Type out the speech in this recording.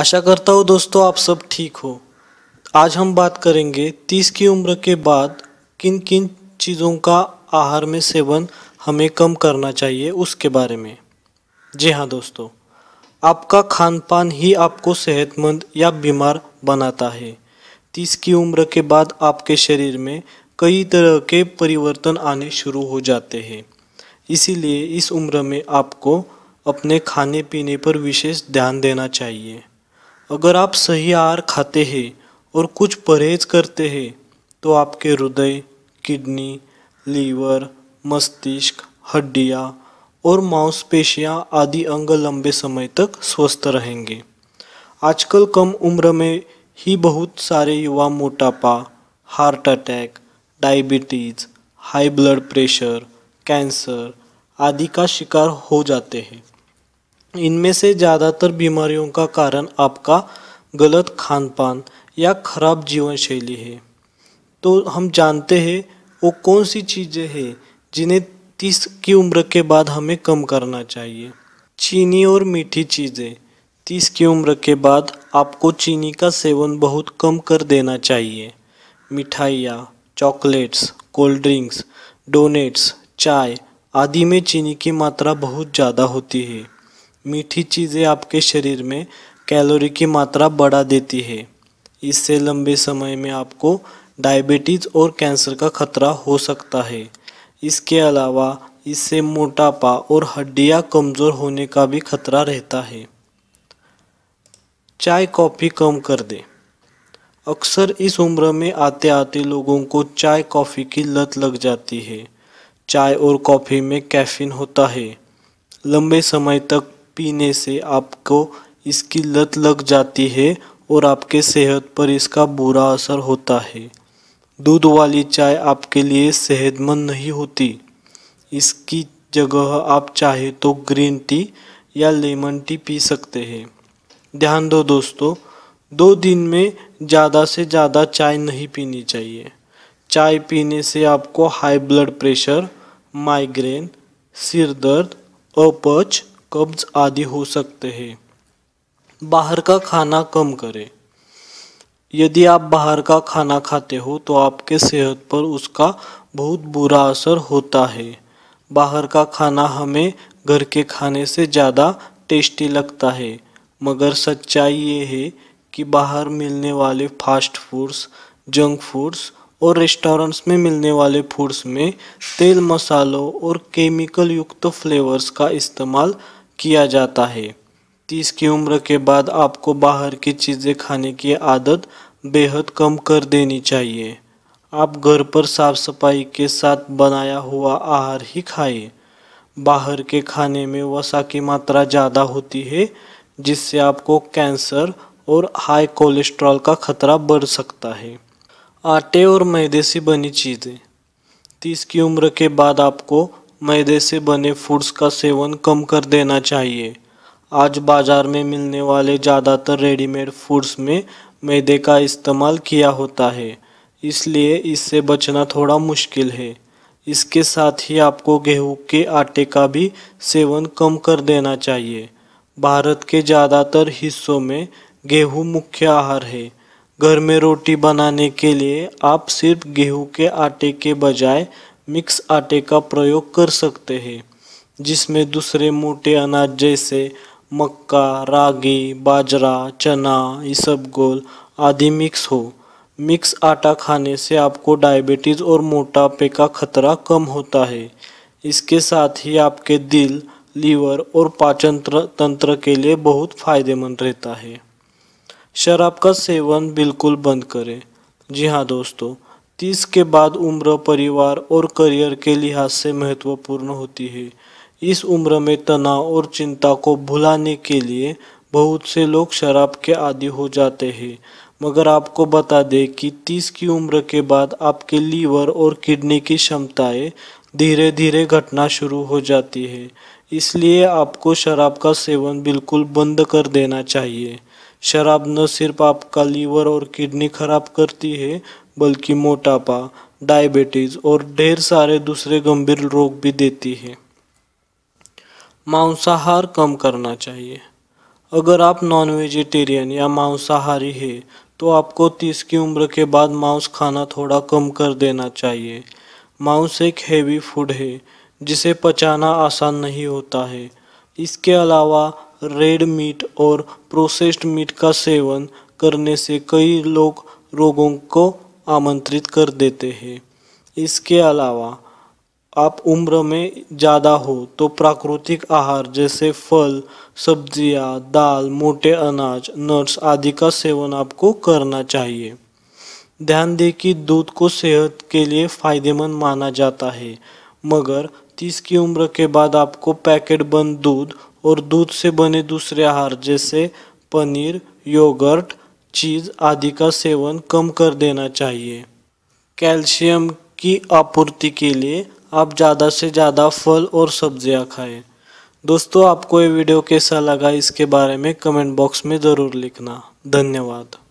आशा करता हूँ दोस्तों आप सब ठीक हो आज हम बात करेंगे तीस की उम्र के बाद किन किन चीज़ों का आहार में सेवन हमें कम करना चाहिए उसके बारे में जी हाँ दोस्तों आपका खान पान ही आपको सेहतमंद या बीमार बनाता है तीस की उम्र के बाद आपके शरीर में कई तरह के परिवर्तन आने शुरू हो जाते हैं इसीलिए इस उम्र में आपको अपने खाने पीने पर विशेष ध्यान देना चाहिए अगर आप सही आहार खाते हैं और कुछ परहेज करते हैं तो आपके हृदय किडनी लीवर मस्तिष्क हड्डियाँ और मांसपेशियाँ आदि अंग लंबे समय तक स्वस्थ रहेंगे आजकल कम उम्र में ही बहुत सारे युवा मोटापा heart attack diabetes high blood pressure cancer आदि का शिकार हो जाते हैं इनमें से ज़्यादातर बीमारियों का कारण आपका गलत खान पान या खराब जीवन शैली है तो हम जानते हैं वो कौन सी चीज़ें हैं जिन्हें तीस की उम्र के बाद हमें कम करना चाहिए चीनी और मीठी चीज़ें तीस की उम्र के बाद आपको चीनी का सेवन बहुत कम कर देना चाहिए मिठाइयाँ चॉकलेट्स कोल्ड ड्रिंक्स डोनेट्स चाय आदि में चीनी की मात्रा बहुत ज़्यादा होती है मीठी चीज़ें आपके शरीर में कैलोरी की मात्रा बढ़ा देती है इससे लंबे समय में आपको डायबिटीज़ और कैंसर का खतरा हो सकता है इसके अलावा इससे मोटापा और हड्डियां कमज़ोर होने का भी खतरा रहता है चाय कॉफ़ी कम कर दें अक्सर इस उम्र में आते आते लोगों को चाय कॉफ़ी की लत लग जाती है चाय और कॉफ़ी में कैफीन होता है लंबे समय तक पीने से आपको इसकी लत लग जाती है और आपके सेहत पर इसका बुरा असर होता है दूध वाली चाय आपके लिए सेहतमंद नहीं होती इसकी जगह आप चाहे तो ग्रीन टी या लेमन टी पी सकते हैं ध्यान दो दोस्तों दो दिन में ज़्यादा से ज़्यादा चाय नहीं पीनी चाहिए चाय पीने से आपको हाई ब्लड प्रेशर माइग्रेन सिर दर्द अपच कब्ज आदि हो सकते हैं बाहर का खाना कम करें यदि आप बाहर का खाना खाते हो तो आपके सेहत पर उसका बहुत बुरा असर होता है बाहर का खाना हमें घर के खाने से ज़्यादा टेस्टी लगता है मगर सच्चाई ये है कि बाहर मिलने वाले फास्ट फूड्स जंक फूड्स और रेस्टोरेंट्स में मिलने वाले फूड्स में तेल मसालों और केमिकल युक्त फ्लेवर्स का इस्तेमाल किया जाता है तीस की उम्र के बाद आपको बाहर की चीज़ें खाने की आदत बेहद कम कर देनी चाहिए आप घर पर साफ सफाई के साथ बनाया हुआ आहार ही खाएं। बाहर के खाने में वसा की मात्रा ज़्यादा होती है जिससे आपको कैंसर और हाई कोलेस्ट्रॉल का खतरा बढ़ सकता है आटे और मैदे से बनी चीज़ें तीस की उम्र के बाद आपको मैदे से बने फूड्स का सेवन कम कर देना चाहिए आज बाज़ार में मिलने वाले ज़्यादातर रेडीमेड फूड्स में मैदे का इस्तेमाल किया होता है इसलिए इससे बचना थोड़ा मुश्किल है इसके साथ ही आपको गेहूं के आटे का भी सेवन कम कर देना चाहिए भारत के ज़्यादातर हिस्सों में गेहूं मुख्य आहार है घर में रोटी बनाने के लिए आप सिर्फ गेहूं के आटे के बजाय मिक्स आटे का प्रयोग कर सकते हैं जिसमें दूसरे मोटे अनाज जैसे मक्का रागी बाजरा चना इसबगोल आदि मिक्स हो मिक्स आटा खाने से आपको डायबिटीज़ और मोटापे का खतरा कम होता है इसके साथ ही आपके दिल लीवर और पाचन तंत्र के लिए बहुत फायदेमंद रहता है शराब का सेवन बिल्कुल बंद करें जी हाँ दोस्तों तीस के बाद उम्र परिवार और करियर के लिहाज से महत्वपूर्ण होती है इस उम्र में तनाव और चिंता को भुलाने के लिए बहुत से लोग शराब के आदि हो जाते हैं मगर आपको बता दें कि तीस की उम्र के बाद आपके लीवर और किडनी की क्षमताएं धीरे धीरे घटना शुरू हो जाती है इसलिए आपको शराब का सेवन बिल्कुल बंद कर देना चाहिए शराब न सिर्फ आपका लीवर और किडनी खराब करती है बल्कि मोटापा डायबिटीज़ और ढेर सारे दूसरे गंभीर रोग भी देती है मांसाहार कम करना चाहिए अगर आप नॉन वेजिटेरियन या मांसाहारी है तो आपको 30 की उम्र के बाद मांस खाना थोड़ा कम कर देना चाहिए मांस एक हैवी फूड है जिसे पचाना आसान नहीं होता है इसके अलावा रेड मीट और प्रोसेस्ड मीट का सेवन करने से कई लोग रोगों को आमंत्रित कर देते हैं इसके अलावा आप उम्र में ज़्यादा हो तो प्राकृतिक आहार जैसे फल सब्जियां, दाल मोटे अनाज नट्स आदि का सेवन आपको करना चाहिए ध्यान दें कि दूध को सेहत के लिए फायदेमंद माना जाता है मगर तीस की उम्र के बाद आपको पैकेट बंद दूध और दूध से बने दूसरे आहार जैसे पनीर योगर्ट चीज़ आदि का सेवन कम कर देना चाहिए कैल्शियम की आपूर्ति के लिए आप ज़्यादा से ज़्यादा फल और सब्जियां खाएं दोस्तों आपको ये वीडियो कैसा लगा इसके बारे में कमेंट बॉक्स में ज़रूर लिखना धन्यवाद